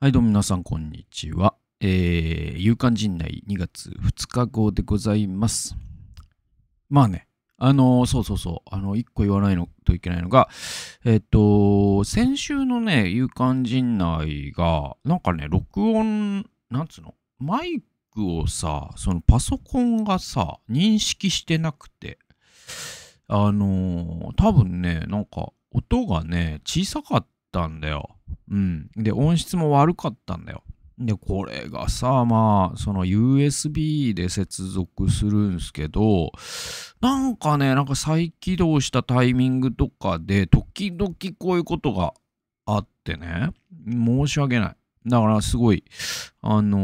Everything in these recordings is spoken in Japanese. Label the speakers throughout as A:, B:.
A: はい、どうも皆さん、こんにちは。えー、勇敢陣内2月2日号でございます。まあね、あのー、そうそうそう、あの、1個言わないのといけないのが、えっ、ー、と、先週のね、勇敢陣内が、なんかね、録音、なんつうの、マイクをさ、そのパソコンがさ、認識してなくて、あのー、多分ね、なんか、音がね、小さかったったんだよ。うん。で、音質も悪かったんだよ。で、これがさ、まあ、その USB で接続するんすけど、なんかね、なんか再起動したタイミングとかで、時々こういうことがあってね、申し訳ない。だからすごい、あのー、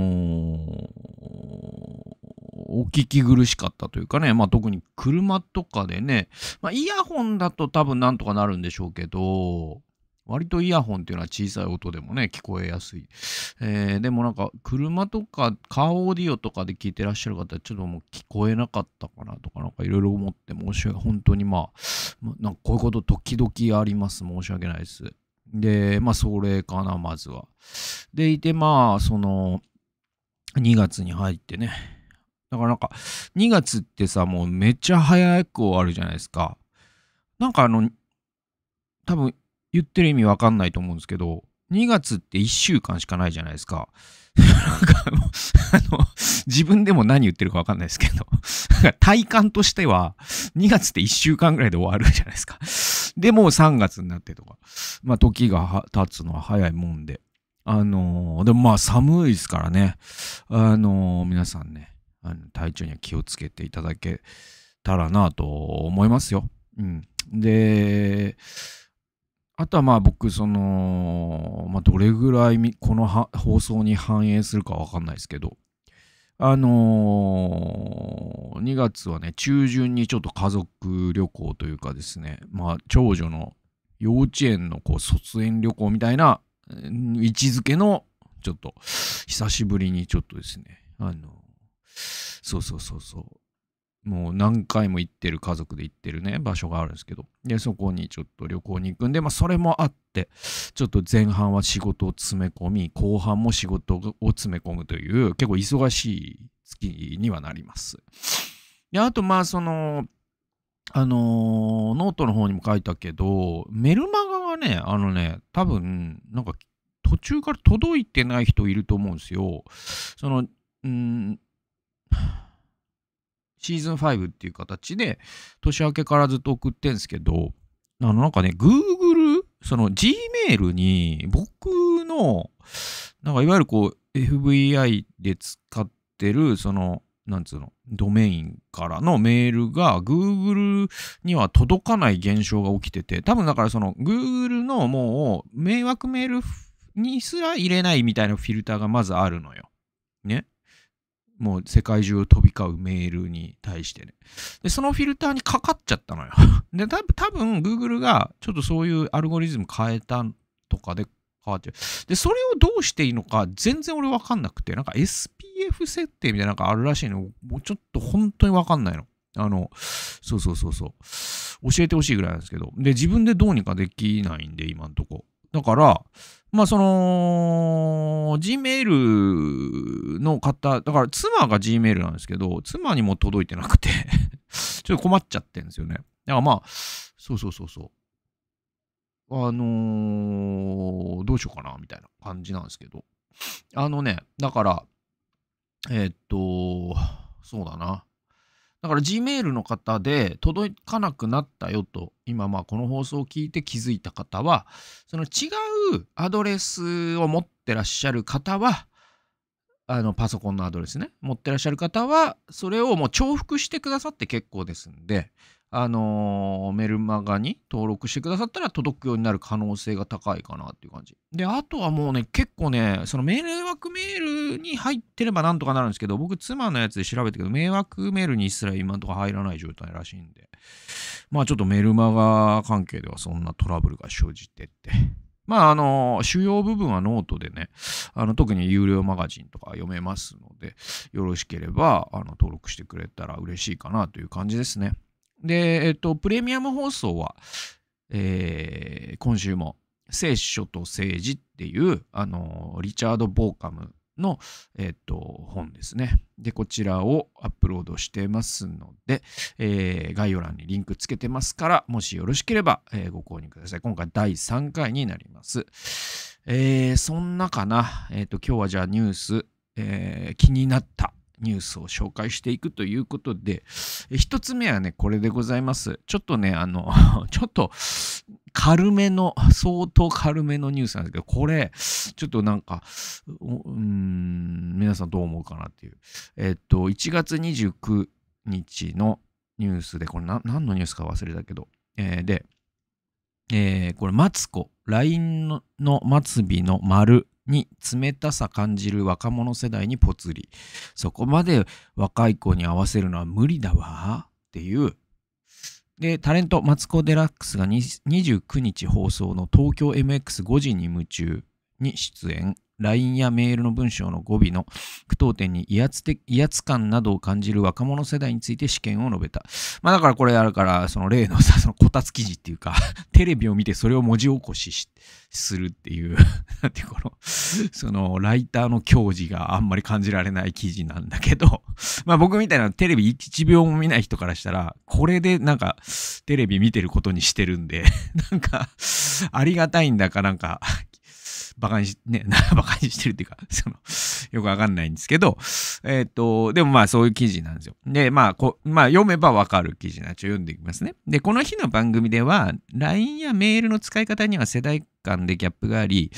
A: お聞き苦しかったというかね、まあ特に車とかでね、まあイヤホンだと多分なんとかなるんでしょうけど、割とイヤホンっていうのは小さい音でもね、聞こえやすい。えー、でもなんか、車とかカーオーディオとかで聞いてらっしゃる方、ちょっともう聞こえなかったかなとか、なんかいろいろ思って申し訳、本当にまあ、なんかこういうこと時々あります。申し訳ないです。で、まあ、それかな、まずは。で、いて、まあ、その、2月に入ってね。だからなんか、2月ってさ、もうめっちゃ早く終わるじゃないですか。なんかあの、多分言ってる意味わかんないと思うんですけど、2月って1週間しかないじゃないですか。なんかあの、自分でも何言ってるかわかんないですけど、体感としては、2月って1週間ぐらいで終わるじゃないですか。で、も3月になってとか、まあ時が経つのは早いもんで。あのー、でもまあ寒いですからね、あのー、皆さんね、あの体調には気をつけていただけたらなと思いますよ。うん。で、あとはまあ僕その、まあ、どれぐらいこの放送に反映するかわかんないですけどあのー、2月はね中旬にちょっと家族旅行というかですねまあ長女の幼稚園のこう卒園旅行みたいな位置づけのちょっと久しぶりにちょっとですねあのそうそうそうそうもう何回も行ってる家族で行ってるね場所があるんですけどでそこにちょっと旅行に行くんでまあそれもあってちょっと前半は仕事を詰め込み後半も仕事を詰め込むという結構忙しい月にはなります。であとまあそのあのー、ノートの方にも書いたけどメルマガはねあのね多分なんか途中から届いてない人いると思うんですよ。そのうんシーズン5っていう形で、年明けからずっと送ってんすけど、あの、なんかね、Google、その Gmail に、僕の、なんかいわゆるこう、FBI で使ってる、その、なんつうの、ドメインからのメールが Google には届かない現象が起きてて、多分だからその Google のもう迷惑メールにすら入れないみたいなフィルターがまずあるのよ。ね。もう世界中を飛び交うメールに対してね。で、そのフィルターにかかっちゃったのよ。で、多分 Google がちょっとそういうアルゴリズム変えたとかで変わっちゃう。で、それをどうしていいのか全然俺わかんなくて、なんか SPF 設定みたいなのがあるらしいの。もうちょっと本当にわかんないの。あの、そうそうそうそう。教えてほしいぐらいなんですけど。で、自分でどうにかできないんで、今んとこ。だから、まあその、Gmail の方、だから妻が Gmail なんですけど、妻にも届いてなくて ちょっと困っちゃってんですよね。だからまあ、そうそうそうそう。あのー、どうしようかな、みたいな感じなんですけど。あのね、だから、えー、っと、そうだな。だから Gmail の方で届かなくなったよと、今まあこの放送を聞いて気づいた方は、その違うアドレスを持ってらっしゃる方は、あのパソコンのアドレスね、持ってらっしゃる方は、それをもう重複してくださって結構ですんで、あのー、メルマガに登録してくださったら届くようになる可能性が高いかなっていう感じ。で、あとはもうね、結構ね、その迷惑メールに入ってればなんとかなるんですけど、僕、妻のやつで調べたけど、迷惑メールにすら今んとこ入らない状態らしいんで、まあちょっとメルマガ関係ではそんなトラブルが生じてって。まあ、あの、主要部分はノートでね、あの、特に有料マガジンとか読めますので、よろしければ、あの、登録してくれたら嬉しいかなという感じですね。で、えっと、プレミアム放送は、えー、今週も、聖書と政治っていう、あのリチャード・ボーカムの、えっと、本ですね。で、こちらをアップロードしてますので、えー、概要欄にリンクつけてますから、もしよろしければ、えー、ご購入ください。今回第3回になります。えー、そんなかな。えっ、と、今日はじゃあニュース、え気になったニュースを紹介していくということで、一つ目はね、これでございます。ちょっとね、あの、ちょっと軽めの、相当軽めのニュースなんですけど、これ、ちょっとなんか、うん、皆さんどう思うかなっていう。えっと、1月29日のニュースで、これ何のニュースか忘れたけど、えー、で、えー、これ、マツコ、LINE の末尾の丸に冷たさ感じる若者世代にぽつりそこまで若い子に合わせるのは無理だわっていうでタレントマツコ・デラックスが29日放送の東京 MX5 時に夢中に出演 LINE やメールの文章の語尾の句読点に威圧的威圧感などを感じる若者世代について試験を述べた。まあだからこれあるから、その例のさ、そのこたつ記事っていうか、テレビを見てそれを文字起こししするっていう、なんていうこの、そのライターの矜持があんまり感じられない記事なんだけど、まあ僕みたいなテレビ1秒も見ない人からしたら、これでなんかテレビ見てることにしてるんで、なんかありがたいんだかなんかバカにし、ね、バ カにしてるっていうか、その、よくわかんないんですけど、えっ、ー、と、でもまあそういう記事なんですよ。で、まあこ、まあ読めばわかる記事なんで、ちょ読んでいきますね。で、この日の番組では、LINE やメールの使い方には世代間でギャップがあり、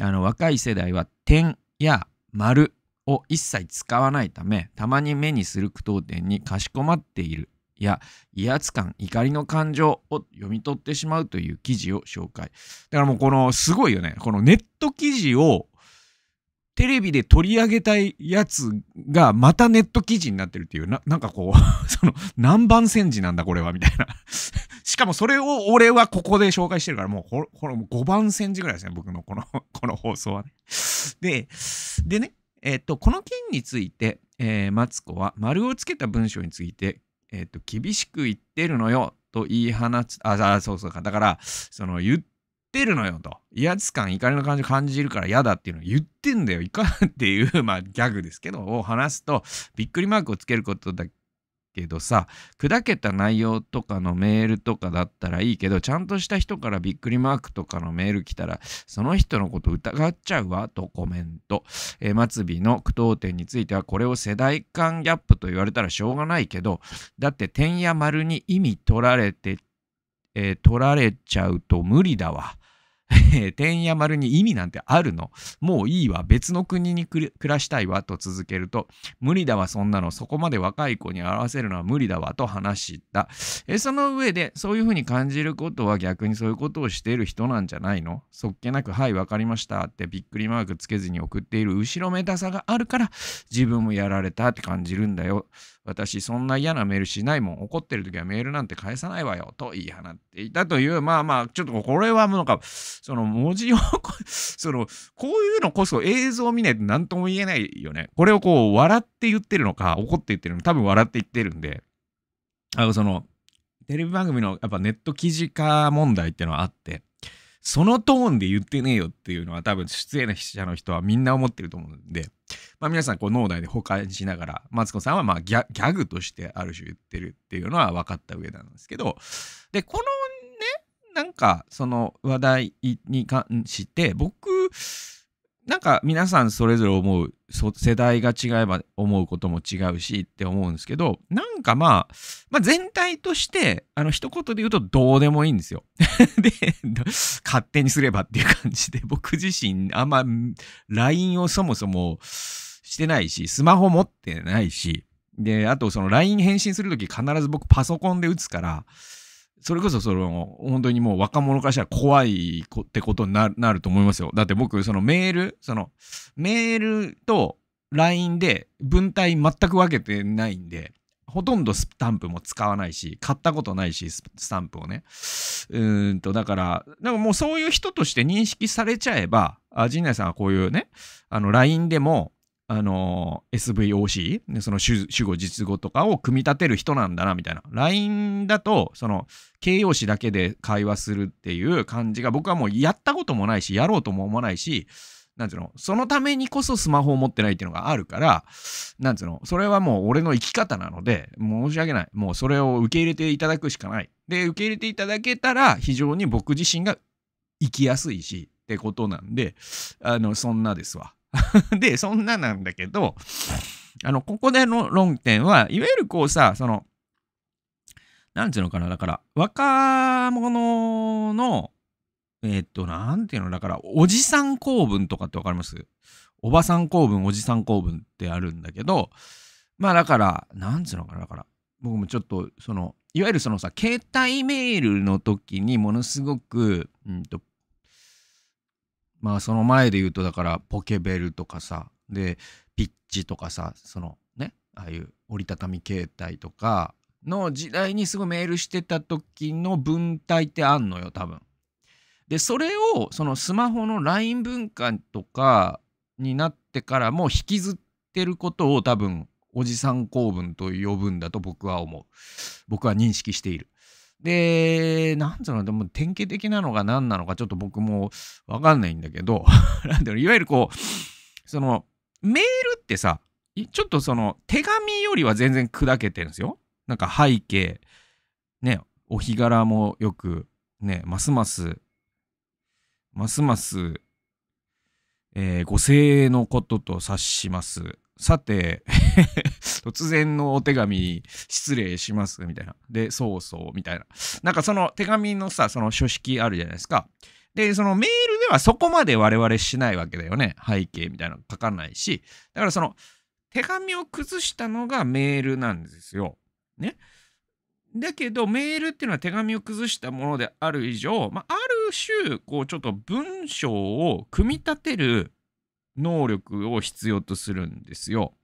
A: あの、若い世代は点や丸を一切使わないため、たまに目にする句読点にかしこまっているいや威圧感怒りの感情を読み取ってしまうという記事を紹介だからもうこのすごいよねこのネット記事をテレビで取り上げたいやつがまたネット記事になってるっていうななんかこう その何番戦時なんだこれはみたいな しかもそれを俺はここで紹介してるからもうこれこれもう5番戦時ぐらいですね僕のこの この放送はねででねえっとこの件についてえー、マツコは丸をつけた文章についてえっ、ー、と、厳しく言ってるのよと言い放つ、あ、あそうそうか。だから、その言ってるのよと。威圧感、怒りの感じ感じるから嫌だっていうのを言ってんだよ、いかっていう、まあ、ギャグですけど、を話すと、びっくりマークをつけることだけどさ砕けた内容とかのメールとかだったらいいけどちゃんとした人からびっくりマークとかのメール来たらその人のこと疑っちゃうわとコメント、えー、末尾の句読点についてはこれを世代間ギャップと言われたらしょうがないけどだって点や丸に意味取られて、えー、取られちゃうと無理だわて んや丸に意味なんてあるのもういいわ。別の国に暮らしたいわ。と続けると、無理だわ、そんなの。そこまで若い子に合わせるのは無理だわ。と話した。えその上で、そういうふうに感じることは逆にそういうことをしている人なんじゃないのそっけなく、はい、わかりましたってびっくりマークつけずに送っている後ろめたさがあるから、自分もやられたって感じるんだよ。私そんな嫌なメールしないもん怒ってる時はメールなんて返さないわよと言い放っていたというまあまあちょっとこれはもうなんかその文字をそのこういうのこそ映像を見ないと何とも言えないよねこれをこう笑って言ってるのか怒って言ってるのか多分笑って言ってるんであのそのテレビ番組のやっぱネット記事化問題っていうのはあってそのトーンで言ってねえよっていうのは多分出演者の人はみんな思ってると思うんで、まあ、皆さんこう脳内で保管しながらマツコさんはまあギャギャグとしてある種言ってるっていうのは分かった上なんですけどでこのねなんかその話題に関して僕なんか皆さんそれぞれ思う世代が違えば思うことも違うしって思うんですけどなんかまあ、まあ、全体としてあの一言で言うとどうでもいいんですよ。で勝手にすればっていう感じで僕自身あんま LINE をそもそもしてないしスマホ持ってないしであとその LINE 返信するとき必ず僕パソコンで打つからそれこそその本当にもう若者からしたら怖いってことになると思いますよ。だって僕そのメールそのメールと LINE で文体全く分けてないんでほとんどスタンプも使わないし買ったことないしスタンプをね。うんとだからなんかもうそういう人として認識されちゃえば陣内さんはこういうねあの LINE でもあの SVOC でその主語実語とかを組み立てる人なんだなみたいな LINE だとその形容詞だけで会話するっていう感じが僕はもうやったこともないしやろうとも思わないしなんつうのそのためにこそスマホを持ってないっていうのがあるからなんつうのそれはもう俺の生き方なので申し訳ないもうそれを受け入れていただくしかないで受け入れていただけたら非常に僕自身が生きやすいしってことなんであのそんなですわ。で、そんななんだけど、あの、ここでの論点は、いわゆるこうさ、その、なんていうのかな、だから、若者の、えー、っと、なんていうの、だから、おじさん公文とかってわかりますおばさん公文、おじさん公文ってあるんだけど、まあだから、なんつうのかな、だから、僕もちょっと、その、いわゆるそのさ、携帯メールの時にものすごく、うんと、まあその前で言うとだからポケベルとかさでピッチとかさそのねああいう折りたたみ携帯とかの時代にすごいメールしてた時の文体ってあんのよ多分。でそれをそのスマホの LINE 文化とかになってからも引きずってることを多分おじさん構文と呼ぶんだと僕は思う僕は認識しているで、なんつうの、でも典型的なのが何なのかちょっと僕もわかんないんだけど、なんだろう、いわゆるこう、その、メールってさ、ちょっとその、手紙よりは全然砕けてるんですよ。なんか背景、ね、お日柄もよく、ね、ますます、ますます、えー、ご精鋭のことと察します。さて 突然のお手紙失礼しますみたいな。で、そうそうみたいな。なんかその手紙のさ、その書式あるじゃないですか。で、そのメールではそこまで我々しないわけだよね。背景みたいなの書かないし。だからその手紙を崩したのがメールなんですよ。ね。だけどメールっていうのは手紙を崩したものである以上、まあ、ある種こうちょっと文章を組み立てる能力を必要とするんですよ。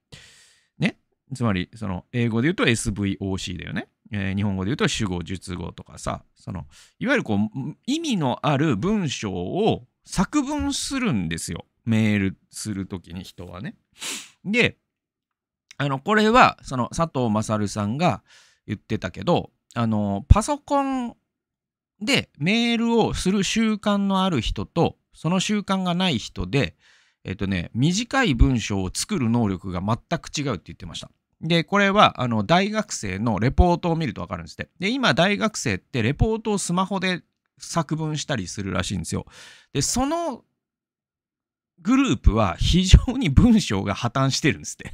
A: ね。つまり、その、英語で言うと SVOC だよね。えー、日本語で言うと主語、述語とかさ、その、いわゆるこう、意味のある文章を作文するんですよ。メールするときに人はね。で、あの、これは、その、佐藤勝さんが言ってたけど、あの、パソコンでメールをする習慣のある人と、その習慣がない人で、えっとね、短い文章を作る能力が全く違うって言ってました。で、これはあの大学生のレポートを見ると分かるんですって。で、今、大学生ってレポートをスマホで作文したりするらしいんですよ。で、そのグループは非常に文章が破綻してるんですって。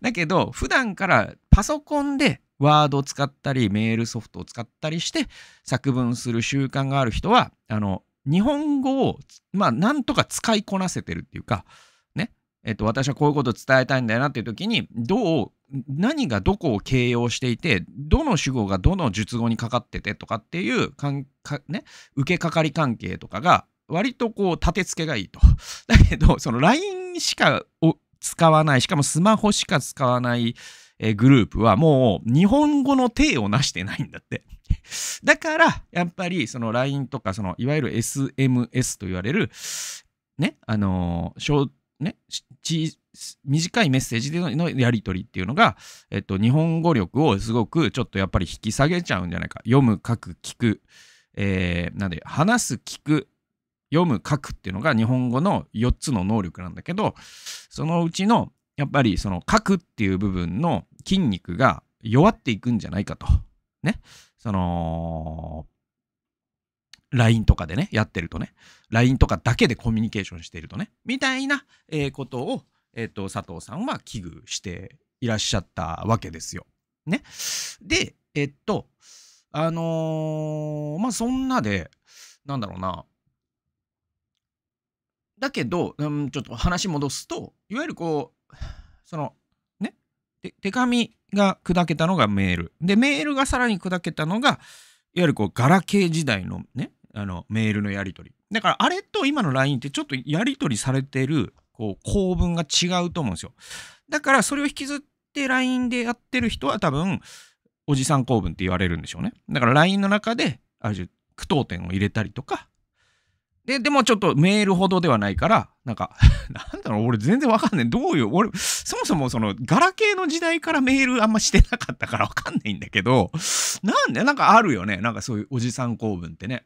A: だけど、普段からパソコンでワードを使ったり、メールソフトを使ったりして作文する習慣がある人は、あの、日本語を、まあ、なんとか使いこなせてるっていうか、ね、えっと、私はこういうことを伝えたいんだよなっていう時に、どう、何がどこを形容していて、どの主語がどの述語にかかっててとかっていうかんか、ね、受けかかり関係とかが、割とこう、立て付けがいいと。だけど、その LINE しかを使わない、しかもスマホしか使わない、えグループはもう日本語の体を成してないんだって。だから、やっぱりその LINE とか、そのいわゆる SMS と言われる、ね、あのー、ね、短いメッセージでのやり取りっていうのが、えっと、日本語力をすごくちょっとやっぱり引き下げちゃうんじゃないか。読む、書く、聞く、えー、なんで、話す、聞く、読む、書くっていうのが日本語の4つの能力なんだけど、そのうちの、やっぱりその書くっていう部分の筋肉が弱っていくんじゃないかと。ね。その、LINE とかでね、やってるとね、LINE とかだけでコミュニケーションしているとね、みたいな、えー、ことを、えっ、ー、と、佐藤さんは危惧していらっしゃったわけですよ。ね。で、えっと、あのー、まあ、そんなで、なんだろうな、だけど、うん、ちょっと話戻すと、いわゆるこう、その、で手紙が砕けたのがメールでメールがさらに砕けたのがいわゆるこうガラケー時代のねあのメールのやり取りだからあれと今の LINE ってちょっとやり取りされてるこう構文が違うと思うんですよだからそれを引きずって LINE でやってる人は多分おじさん構文って言われるんでしょうねだから LINE の中である種句読点を入れたりとかで、でもちょっとメールほどではないから、なんか、なんだろう、俺全然わかんない。どういう、俺、そもそもその、ガラケーの時代からメールあんましてなかったからわかんないんだけど、なんで、なんかあるよね。なんかそういうおじさん公文ってね。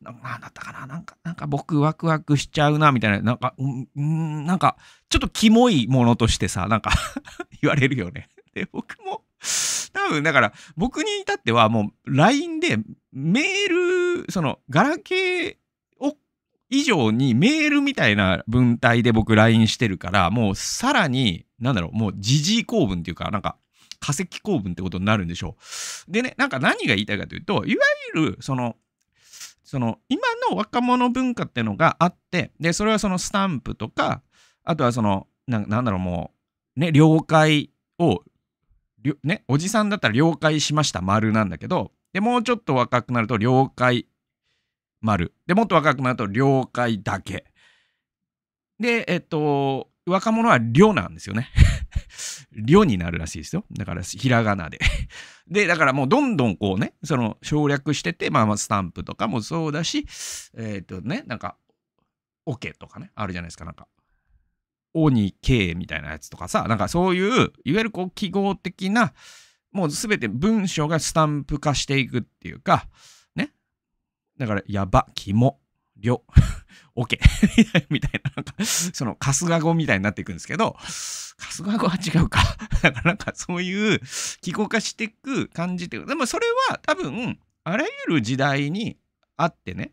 A: なんだったかななんか、なんか僕ワクワクしちゃうな、みたいな。なんか、うん、なんか、ちょっとキモいものとしてさ、なんか 言われるよね。で、僕も、多分だから僕に至ってはもう LINE でメールそのガラケー以上にメールみたいな文体で僕 LINE してるから、もうさらに、なんだろう、もう時事構文っていうか、なんか化石構文ってことになるんでしょう。でね、なんか何が言いたいかというと、いわゆるその、その今の若者文化っていうのがあって、で、それはそのスタンプとか、あとはその、ななんだろう、もう、ね、了解を、ね、おじさんだったら了解しました、丸なんだけど、で、もうちょっと若くなると了解丸。で、もっと若くなると、了解だけ。で、えっと、若者はりなんですよね。り になるらしいですよ。だから、ひらがなで。で、だからもうどんどんこうね、その省略してて、まあまあスタンプとかもそうだし、えっ、とね、なんか、オ、ケとかね、あるじゃないですか、なんか。オにケみたいなやつとかさ、なんかそういう、いわゆるこう記号的な、もうすべて文章がスタンプ化していくっていうか、だから、やば、肝、モ、りょ、オケ、みたいな、なんか、その、春日語みたいになっていくんですけど、春日語は違うか。だから、なんか、そういう記号化していく感じっていう。でも、それは多分、あらゆる時代にあってね。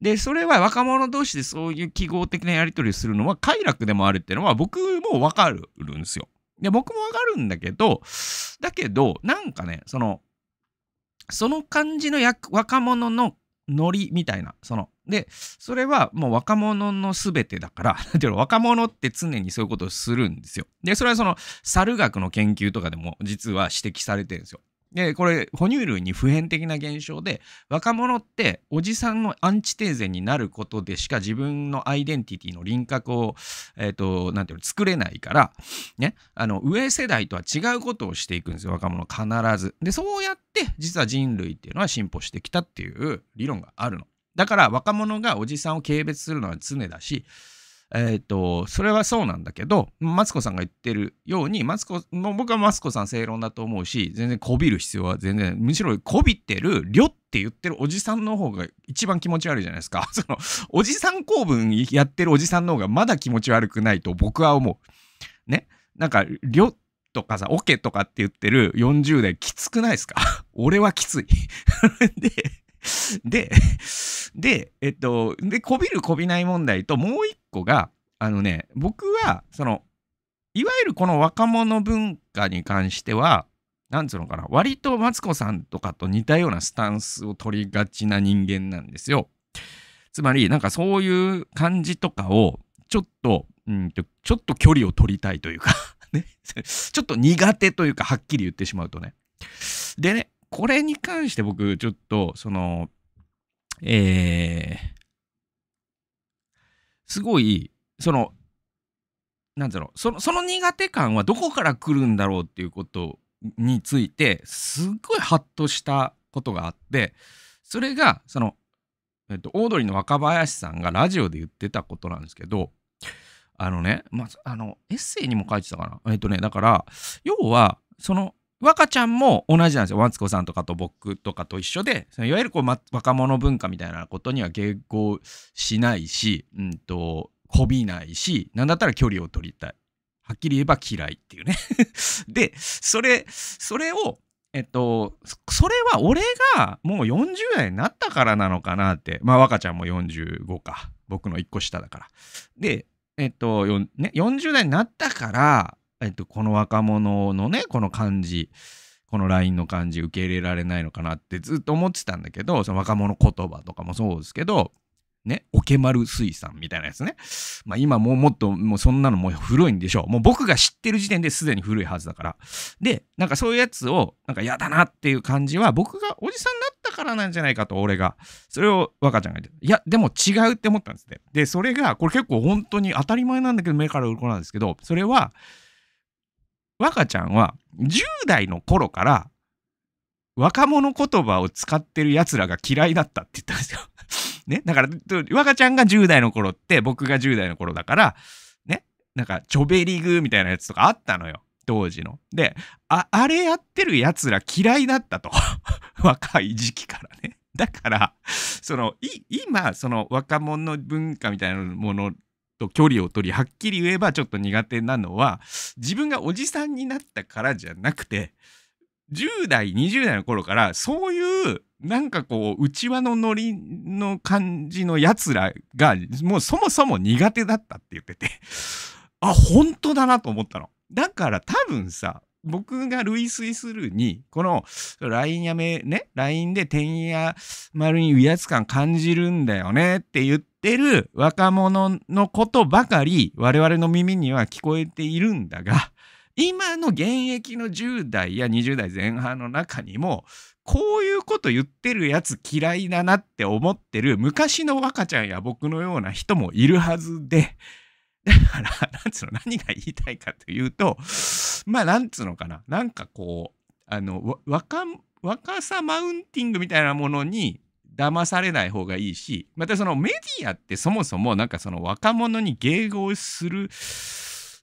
A: で、それは若者同士でそういう記号的なやり取りするのは快楽でもあるっていうのは僕もわかるんですよ。で、僕もわかるんだけど、だけど、なんかね、その、その感じの若者のノリみたいな、その。で、それはもう若者の全てだから、なんていうの、若者って常にそういうことをするんですよ。で、それはその、猿学の研究とかでも実は指摘されてるんですよ。で、これ、哺乳類に普遍的な現象で、若者っておじさんのアンチテーゼになることでしか自分のアイデンティティの輪郭を、えっ、ー、と、なんていうの、作れないから、ね、あの、上世代とは違うことをしていくんですよ、若者必ず。で、そうやって、実は人類っていうのは進歩してきたっていう理論があるの。だから、若者がおじさんを軽蔑するのは常だし、えっ、ー、と、それはそうなんだけど、マツコさんが言ってるように、マツコ、もう僕はマツコさん正論だと思うし、全然こびる必要は全然、むしろこびってる、りょって言ってるおじさんの方が一番気持ち悪いじゃないですか。その、おじさん公文やってるおじさんの方がまだ気持ち悪くないと僕は思う。ね。なんか、りょとかさ、オケとかって言ってる40代きつくないですか 俺はきつい で、で、で、えっと、で、こびるこびない問題と、もう一個が、あのね、僕は、その、いわゆるこの若者文化に関しては、なんつうのかな、割とマツコさんとかと似たようなスタンスを取りがちな人間なんですよ。つまり、なんかそういう感じとかを、ちょっと、うんと、ちょっと距離を取りたいというか ね、ちょっと苦手というか、はっきり言ってしまうとね。でね、これに関して僕、ちょっと、その、えー、すごい、その、なんだろうその、その苦手感はどこから来るんだろうっていうことについて、すっごいハッとしたことがあって、それが、その、えっと、オードリーの若林さんがラジオで言ってたことなんですけど、あのね、まあ、あの、エッセイにも書いてたかな。えっとね、だから、要は、その、若ちゃんも同じなんですよ。ワンツコさんとかと僕とかと一緒で、いわゆるこう、ま、若者文化みたいなことには迎合しないし、うんと、こびないし、なんだったら距離を取りたい。はっきり言えば嫌いっていうね で、それ、それを、えっと、それは俺がもう40代になったからなのかなって。まあ、若ちゃんも45か。僕の1個下だから。で、えっと、ね、40代になったから、えっと、この若者のねこの感じこの LINE の感じ受け入れられないのかなってずっと思ってたんだけどその若者言葉とかもそうですけどね、オケマル水産みたいなやつね。まあ今もうもっと、もうそんなのもう古いんでしょう。もう僕が知ってる時点ですでに古いはずだから。で、なんかそういうやつを、なんか嫌だなっていう感じは、僕がおじさんだったからなんじゃないかと、俺が。それを若ちゃんが言って、いや、でも違うって思ったんですね。で、それが、これ結構本当に当たり前なんだけど、目から鱗なんですけど、それは、若ちゃんは10代の頃から若者言葉を使ってる奴らが嫌いだったって言ったんですよ。ね。だから、若ちゃんが10代の頃って僕が10代の頃だから、ね。なんか、チョベリグみたいなやつとかあったのよ。当時の。で、あ、あれやってる奴ら嫌いだったと。若い時期からね。だから、その、今、その若者文化みたいなものと距離を取りはっきり言えばちょっと苦手なのは自分がおじさんになったからじゃなくて10代20代の頃からそういうなんかこう内輪のノリの感じのやつらがもうそもそも苦手だったって言っててあ本当だなと思ったの。だから多分さ僕が類推するに、この LINE やめ、ね、LINE でんや丸に威圧感感じるんだよねって言ってる若者のことばかり我々の耳には聞こえているんだが、今の現役の10代や20代前半の中にも、こういうこと言ってるやつ嫌いだなって思ってる昔の若ちゃんや僕のような人もいるはずで、だから、なんつうの、何が言いたいかというと、まあ、なんつうのかな、なんかこう、あの、若、若さマウンティングみたいなものに騙されない方がいいし、またそのメディアってそもそもなんかその若者に迎合する、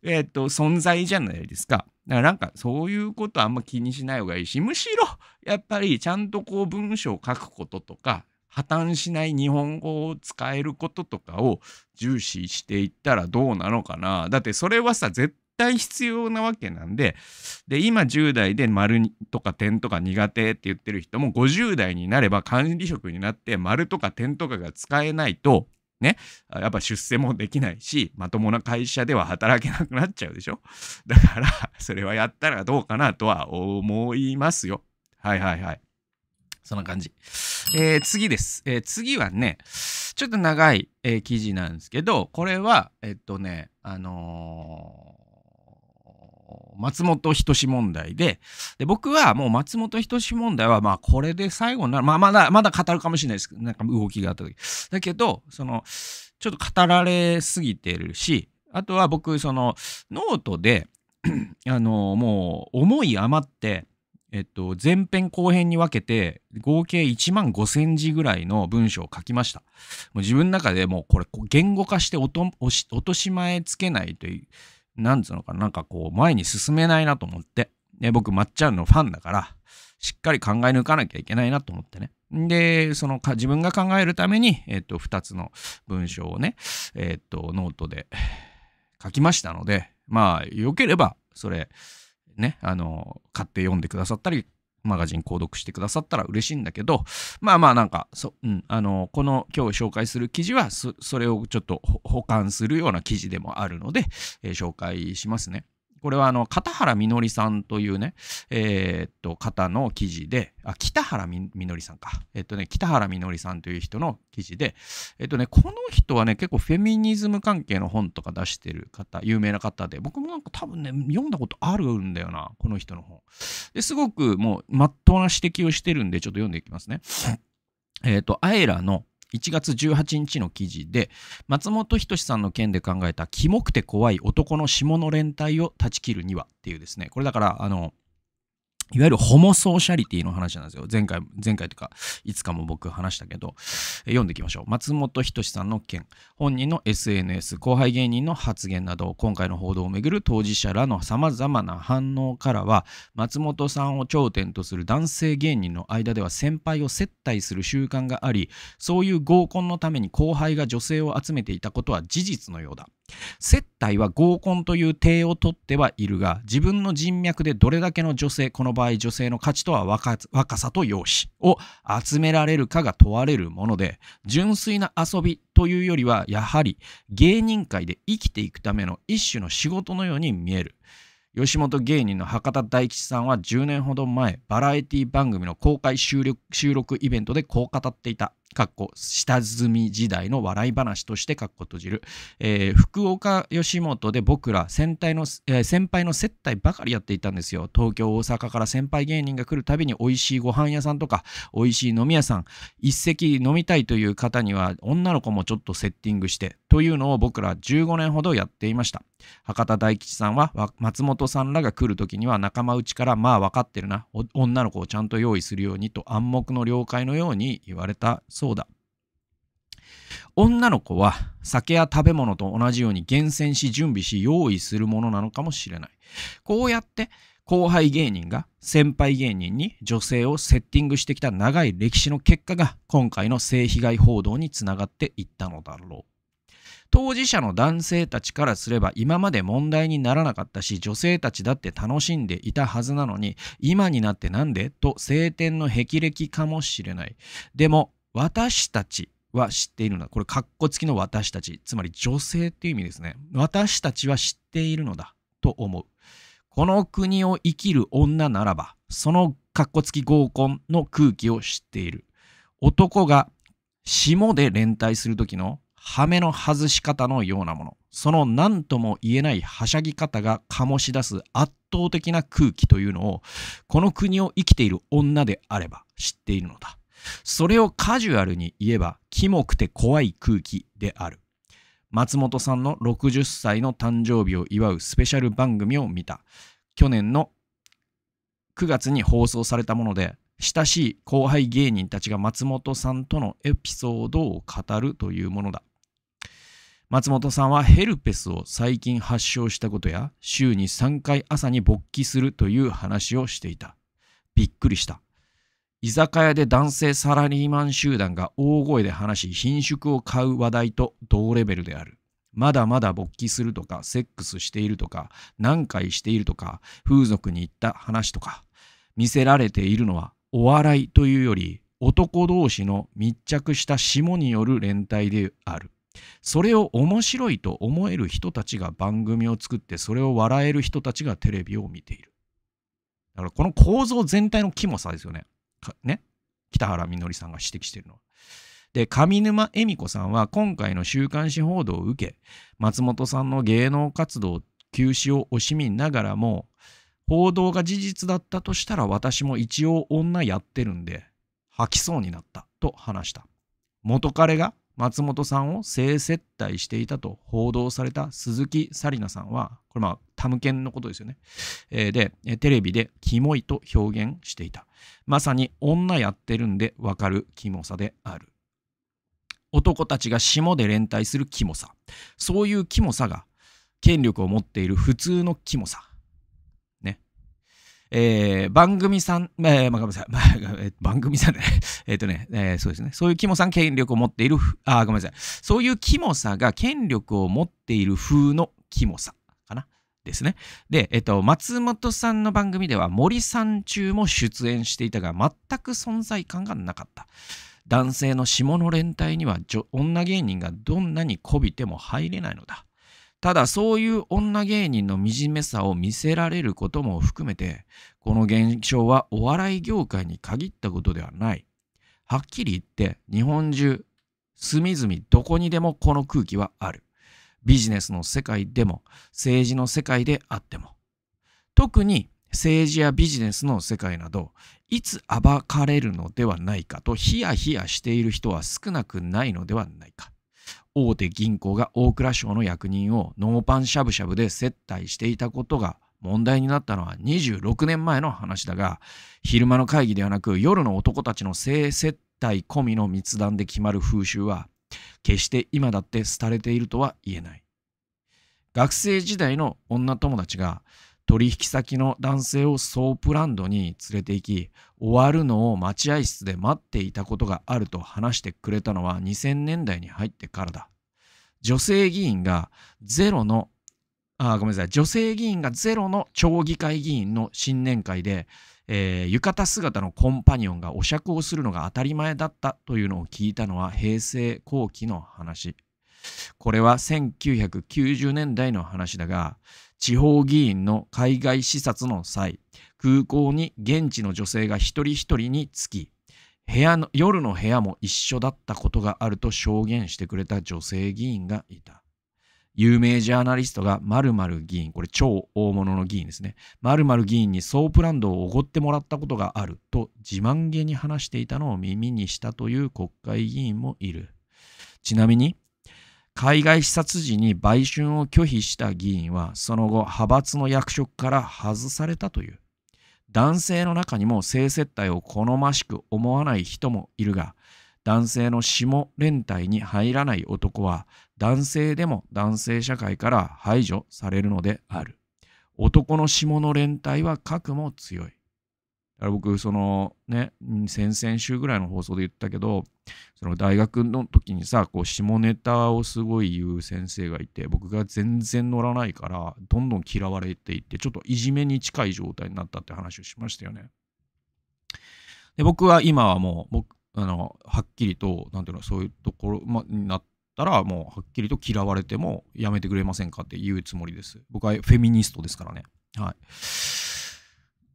A: えっ、ー、と、存在じゃないですか。だからなんかそういうことあんま気にしない方がいいし、むしろやっぱりちゃんとこう文章を書くこととか、破綻しない日本語を使えることとかを重視していったらどうなのかなだってそれはさ絶対必要なわけなんでで今10代で丸とか点とか苦手って言ってる人も50代になれば管理職になって丸とか点とかが使えないとね、やっぱ出世もできないし、まともな会社では働けなくなっちゃうでしょだから、それはやったらどうかなとは思いますよ。はいはいはい。そんな感じ。えー、次です。えー、次はね、ちょっと長い、えー、記事なんですけど、これは、えっとね、あの松本人志問題でで僕はもう松本人志問題はまあこれで最後になる、まあ、まだまだ語るかもしれないですけどなんか動きがあった時だけどそのちょっと語られすぎてるしあとは僕そのノートで あのもう思い余ってえっと、前編後編に分けて、合計1万5千字ぐらいの文章を書きました。もう自分の中でもうこれ、言語化して落とし前つけないという、なんつうのかな、なんかこう、前に進めないなと思って。ね、僕、まっちゃんのファンだから、しっかり考え抜かなきゃいけないなと思ってね。で、そのか、自分が考えるために、えっと、2つの文章をね、えっと、ノートで書きましたので、まあ、良ければ、それ、ね、あの、買って読んでくださったり、マガジン購読してくださったら嬉しいんだけど、まあまあなんか、そうん、あの、この今日紹介する記事はそ、それをちょっと保管するような記事でもあるので、えー、紹介しますね。これはあの片原みのりさんというね、えー、っと方の記事であ北原みのりさんか、えっとね、北原みのりさんという人の記事で、えっとね、この人はね結構フェミニズム関係の本とか出してる方有名な方で僕もなんか多分ね読んだことあるんだよなこの人の本ですごくもうまっとうな指摘をしてるんでちょっと読んでいきますね。えっ、と、アエラの1月18日の記事で松本人志さんの件で考えた「キモくて怖い男の下の連帯を断ち切るには」っていうですねこれだからあのいわゆるホモソーシャリティの話なんですよ。前回、前回とか、いつかも僕話したけど、読んでいきましょう。松本人志さんの件、本人の SNS、後輩芸人の発言など、今回の報道をめぐる当事者らの様々な反応からは、松本さんを頂点とする男性芸人の間では先輩を接待する習慣があり、そういう合コンのために後輩が女性を集めていたことは事実のようだ。接待は合コンという体をとってはいるが、自分の人脈でどれだけの女性、このの場合女性の価値とは若さと容姿を集められるかが問われるもので純粋な遊びというよりはやはり芸人界で生きていくための一種の仕事のように見える。吉本芸人の博多大吉さんは10年ほど前バラエティ番組の公開収録イベントでこう語っていたかっこ下積み時代の笑い話としてかっこ閉じる、えー、福岡吉本で僕ら先輩の、えー、先輩の接待ばかりやっていたんですよ東京大阪から先輩芸人が来るたびに美味しいご飯屋さんとか美味しい飲み屋さん一席飲みたいという方には女の子もちょっとセッティングしてというのを僕ら15年ほどやっていました。博多大吉さんは松本さんらが来る時には仲間内からまあ分かってるな、女の子をちゃんと用意するようにと暗黙の了解のように言われたそうだ。女の子は酒や食べ物と同じように厳選し準備し用意するものなのかもしれない。こうやって後輩芸人が先輩芸人に女性をセッティングしてきた長い歴史の結果が今回の性被害報道につながっていったのだろう。当事者の男性たちからすれば今まで問題にならなかったし女性たちだって楽しんでいたはずなのに今になってなんでと晴天の霹靂かもしれないでも私たちは知っているのだこれカッコつきの私たちつまり女性っていう意味ですね私たちは知っているのだと思うこの国を生きる女ならばそのカッコつき合コンの空気を知っている男が霜で連帯する時のハメの外し方のようなものその何とも言えないはしゃぎ方が醸し出す圧倒的な空気というのをこの国を生きている女であれば知っているのだそれをカジュアルに言えばキモくて怖い空気である松本さんの60歳の誕生日を祝うスペシャル番組を見た去年の9月に放送されたもので親しい後輩芸人たちが松本さんとのエピソードを語るというものだ松本さんはヘルペスを最近発症したことや週に3回朝に勃起するという話をしていた。びっくりした。居酒屋で男性サラリーマン集団が大声で話し品種を買う話題と同レベルである。まだまだ勃起するとか、セックスしているとか、何回しているとか、風俗に行った話とか、見せられているのはお笑いというより男同士の密着した霜による連帯である。それを面白いと思える人たちが番組を作ってそれを笑える人たちがテレビを見ているだからこの構造全体のキモさですよねね北原みのりさんが指摘しているのはで上沼恵美子さんは今回の週刊誌報道を受け松本さんの芸能活動休止を惜しみながらも報道が事実だったとしたら私も一応女やってるんで吐きそうになったと話した元彼が松本さんを性接待していたと報道された鈴木紗理奈さんは、これまあ、タムケンのことですよね。えー、で、テレビでキモいと表現していた。まさに女やってるんでわかるキモさである。男たちが霜で連帯するキモさ。そういうキモさが、権力を持っている普通のキモさ。えー、番組さん、えー、まあ、ごめんなさい、番組さんね、えっ、とね、えー、そうですね、そういうキモさん、権力を持っている、あ、ごめんなさい、そういうキモさが権力を持っている風のキモさかな。ですね。で、えっと、松本さんの番組では森さん中も出演していたが、全く存在感がなかった。男性の下の連帯には女女芸人がどんなにこびても入れないのだ。ただそういう女芸人の惨めさを見せられることも含めてこの現象はお笑い業界に限ったことではないはっきり言って日本中隅々どこにでもこの空気はあるビジネスの世界でも政治の世界であっても特に政治やビジネスの世界などいつ暴かれるのではないかとヒヤヒヤしている人は少なくないのではないか大手銀行が大蔵省の役人をノーパンしゃぶしゃぶで接待していたことが問題になったのは26年前の話だが昼間の会議ではなく夜の男たちの性接待込みの密談で決まる風習は決して今だって廃れているとは言えない学生時代の女友達が取引先の男性をソープランドに連れて行き、終わるのを待合室で待っていたことがあると話してくれたのは2000年代に入ってからだ。女性議員がゼロの、あ、ごめんなさい、女性議員がゼロの町議会議員の新年会で、えー、浴衣姿のコンパニオンがお酌をするのが当たり前だったというのを聞いたのは平成後期の話。これは1990年代の話だが、地方議員の海外視察の際、空港に現地の女性が一人一人につき、部屋の夜の部屋も一緒だったことがあると証言してくれた女性議員がいた。有名ジャーナリストが〇〇議員、これ超大物の議員ですね。〇〇議員にソープランドをおごってもらったことがあると自慢げに話していたのを耳にしたという国会議員もいる。ちなみに、海外視察時に売春を拒否した議員はその後派閥の役職から外されたという男性の中にも性接待を好ましく思わない人もいるが男性の下連帯に入らない男は男性でも男性社会から排除されるのである男の下の連帯は核も強いから僕、そのね、先々週ぐらいの放送で言ったけど、その大学の時にさ、こう下ネタをすごい言う先生がいて、僕が全然乗らないから、どんどん嫌われていって、ちょっといじめに近い状態になったって話をしましたよね。で僕は今はもう、僕あのはっきりと、なんていうの、そういうところ、ま、になったらもうはっきりと嫌われてもやめてくれませんかって言うつもりです。僕はフェミニストですからね。はい。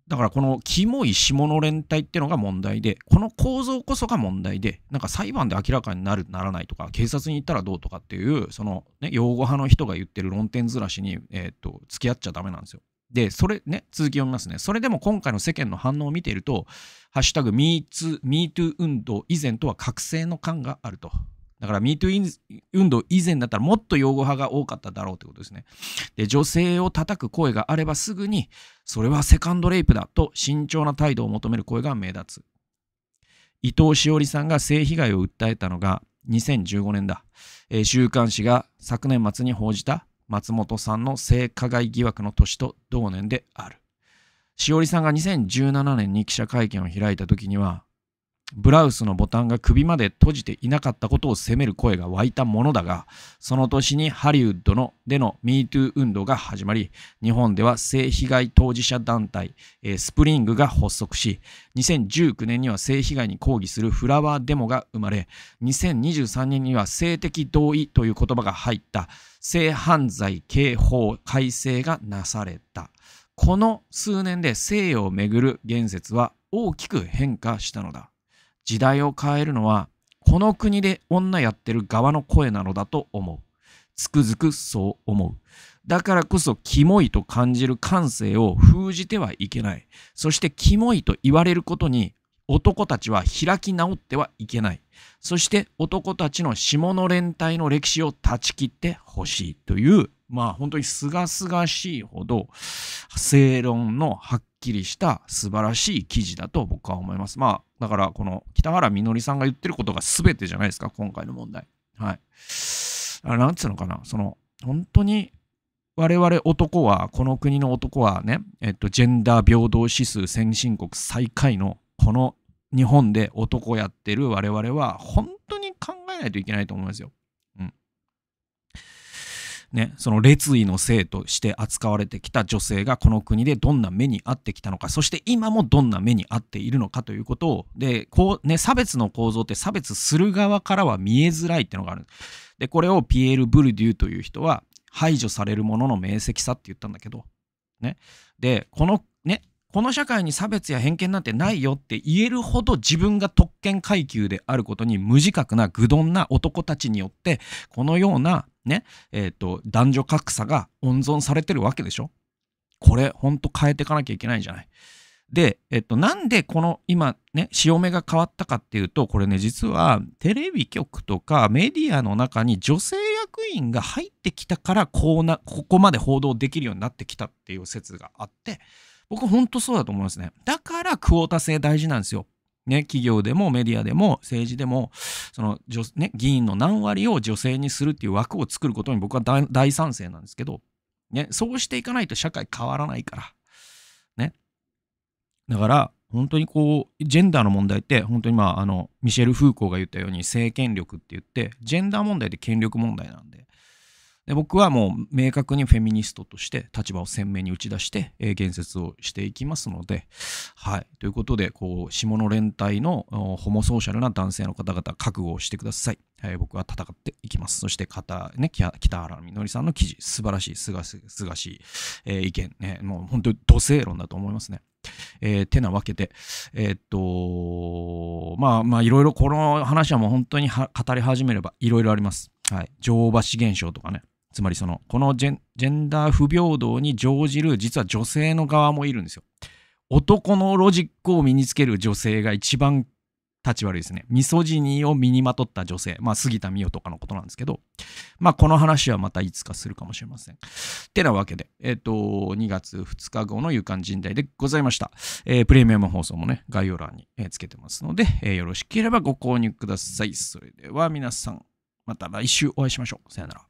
A: だからこのキモい下の連帯ってのが問題で、この構造こそが問題で、なんか裁判で明らかになる、ならないとか、警察に行ったらどうとかっていう、その、ね、擁護派の人が言ってる論点ずらしに、えー、っと、付き合っちゃダメなんですよ。で、それね、続き読みますね。それでも今回の世間の反応を見ていると、ハッシュタグ MeToo 運動以前とは覚醒の感があると。だから MeToo 運動以前だったらもっと擁護派が多かっただろうということですね。で、女性を叩く声があればすぐに、それはセカンドレイプだと慎重な態度を求める声が目立つ。伊藤詩織さんが性被害を訴えたのが2015年だ。えー、週刊誌が昨年末に報じた松本さんの性加害疑惑の年と同年である。しおりさんが2017年に記者会見を開いたときにはブラウスのボタンが首まで閉じていなかったことを責める声が湧いたものだが、その年にハリウッドのでの MeToo 運動が始まり、日本では性被害当事者団体、えー、スプリングが発足し、2019年には性被害に抗議するフラワーデモが生まれ、2023年には性的同意という言葉が入った性犯罪刑法改正がなされた。この数年で性をめぐる言説は大きく変化したのだ。時代を変えるのは、この国で女やってる側の声なのだと思う。つくづくそう思う。だからこそ、キモいと感じる感性を封じてはいけない。そして、キモいと言われることに、男たちは開き直ってはいけない。そして男たちの下の連帯の歴史を断ち切ってほしいという、まあ本当にすがすがしいほど正論のはっきりした素晴らしい記事だと僕は思います。まあ、だからこの北原みのりさんが言ってることが全てじゃないですか、今回の問題。はい。あなんつうのかな、その、本当に我々男は、この国の男はね、えっと、ジェンダー平等指数先進国最下位のこの日本で男やってる我々は、本当に考えないといけないと思いますよ。ね、その列位の性として扱われてきた女性がこの国でどんな目に遭ってきたのかそして今もどんな目に遭っているのかということをでこう、ね、差別の構造って差別する側からは見えづらいってのがあるでこれをピエール・ブルデューという人は排除されるものの明晰さって言ったんだけど、ね、でこのねこの社会に差別や偏見なんてないよって言えるほど自分が特権階級であることに無自覚な愚鈍な男たちによってこのようなね、えーと、男女格差が温存されてるわけでしょこれほんと変えていかなきゃいけないんじゃないで、えっと、なんでこの今ね、潮目が変わったかっていうと、これね、実はテレビ局とかメディアの中に女性役員が入ってきたから、こうな、ここまで報道できるようになってきたっていう説があって、僕ほんとそうだと思いますね。だからクオータ制大事なんですよ。ね、企業でもメディアでも政治でもその女、ね、議員の何割を女性にするっていう枠を作ることに僕は大賛成なんですけど、ね、そうしていかないと社会変わらないから。ね、だから本当にこうジェンダーの問題って本当にまああのミシェル・フーコーが言ったように性権力って言ってジェンダー問題って権力問題なんで。で僕はもう明確にフェミニストとして立場を鮮明に打ち出して、えー、言説をしていきますので、はい。ということで、こう、下の連帯のホモソーシャルな男性の方々、覚悟をしてください。えー、僕は戦っていきます。そして、方、ね、北原みのりさんの記事、素晴らしい、すがすがしい、えー、意見ね。もう本当に土星論だと思いますね。えー、てなわけで、えー、っと、まあまあ、いろいろこの話はもう本当に語り始めればいろいろあります。はい。乗馬資現象とかね。つまりそのこのジェンダー不平等に乗じる実は女性の側もいるんですよ。男のロジックを身につける女性が一番立ち悪いですね。ミソジニーを身にまとった女性。まあ、杉田美代とかのことなんですけど、まあ、この話はまたいつかするかもしれません。てなわけで、えっ、ー、と、2月2日後の夕刊人代でございました。えー、プレミアム放送もね、概要欄に、えつけてますので、えー、よろしければご購入ください。それでは皆さん、また来週お会いしましょう。さよなら。